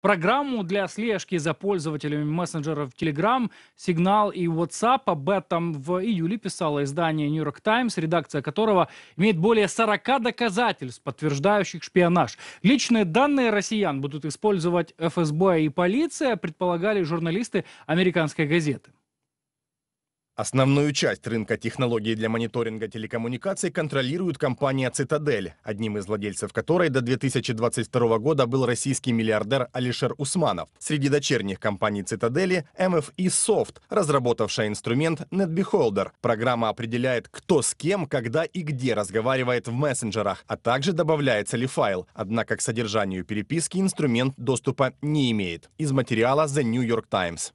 Программу для слежки за пользователями мессенджеров Telegram, Signal и WhatsApp об этом в июле писало издание New York Times, редакция которого имеет более 40 доказательств, подтверждающих шпионаж. Личные данные россиян будут использовать ФСБ и полиция, предполагали журналисты американской газеты. Основную часть рынка технологий для мониторинга телекоммуникаций контролирует компания «Цитадель», одним из владельцев которой до 2022 года был российский миллиардер Алишер Усманов. Среди дочерних компаний «Цитадели» MFE Soft, разработавшая инструмент NetBeholder. Программа определяет, кто с кем, когда и где разговаривает в мессенджерах, а также добавляется ли файл. Однако к содержанию переписки инструмент доступа не имеет. Из материала The New York Times.